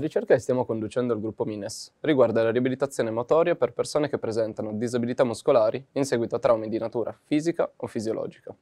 La ricerca che stiamo conducendo al gruppo Mines riguarda la riabilitazione motoria per persone che presentano disabilità muscolari in seguito a traumi di natura fisica o fisiologica.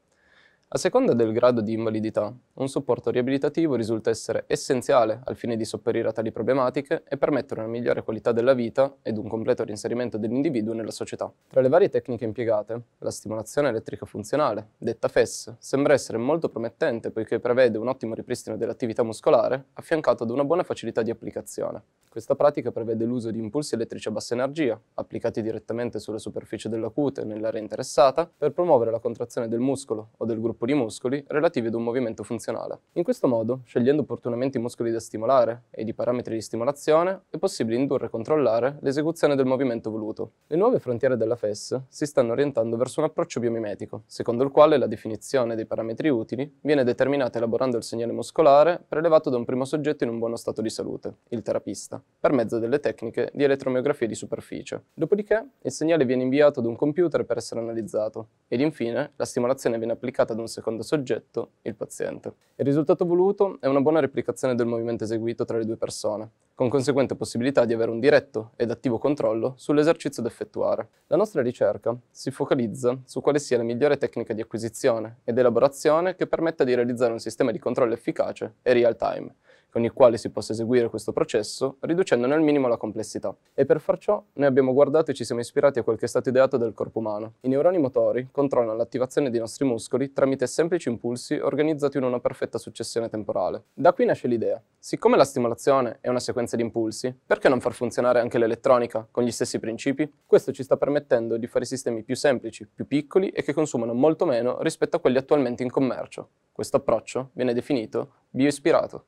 A seconda del grado di invalidità, un supporto riabilitativo risulta essere essenziale al fine di sopperire a tali problematiche e permettere una migliore qualità della vita ed un completo reinserimento dell'individuo nella società. Tra le varie tecniche impiegate, la stimolazione elettrica funzionale, detta FES, sembra essere molto promettente poiché prevede un ottimo ripristino dell'attività muscolare affiancato ad una buona facilità di applicazione. Questa pratica prevede l'uso di impulsi elettrici a bassa energia, applicati direttamente sulla superficie della cute nell'area interessata, per promuovere la contrazione del muscolo o del gruppo di muscoli relativi ad un movimento funzionale. In questo modo, scegliendo opportunamente i muscoli da stimolare ed i parametri di stimolazione, è possibile indurre e controllare l'esecuzione del movimento voluto. Le nuove frontiere della FES si stanno orientando verso un approccio biomimetico, secondo il quale la definizione dei parametri utili viene determinata elaborando il segnale muscolare prelevato da un primo soggetto in un buono stato di salute, il terapista per mezzo delle tecniche di elettromiografia di superficie. Dopodiché il segnale viene inviato ad un computer per essere analizzato ed infine la stimolazione viene applicata ad un secondo soggetto, il paziente. Il risultato voluto è una buona replicazione del movimento eseguito tra le due persone, con conseguente possibilità di avere un diretto ed attivo controllo sull'esercizio da effettuare. La nostra ricerca si focalizza su quale sia la migliore tecnica di acquisizione ed elaborazione che permetta di realizzare un sistema di controllo efficace e real time con il quale si possa eseguire questo processo, riducendone al minimo la complessità. E per far ciò, noi abbiamo guardato e ci siamo ispirati a quel che è stato ideato dal corpo umano. I neuroni motori controllano l'attivazione dei nostri muscoli tramite semplici impulsi organizzati in una perfetta successione temporale. Da qui nasce l'idea. Siccome la stimolazione è una sequenza di impulsi, perché non far funzionare anche l'elettronica con gli stessi principi? Questo ci sta permettendo di fare sistemi più semplici, più piccoli e che consumano molto meno rispetto a quelli attualmente in commercio. Questo approccio viene definito bioispirato.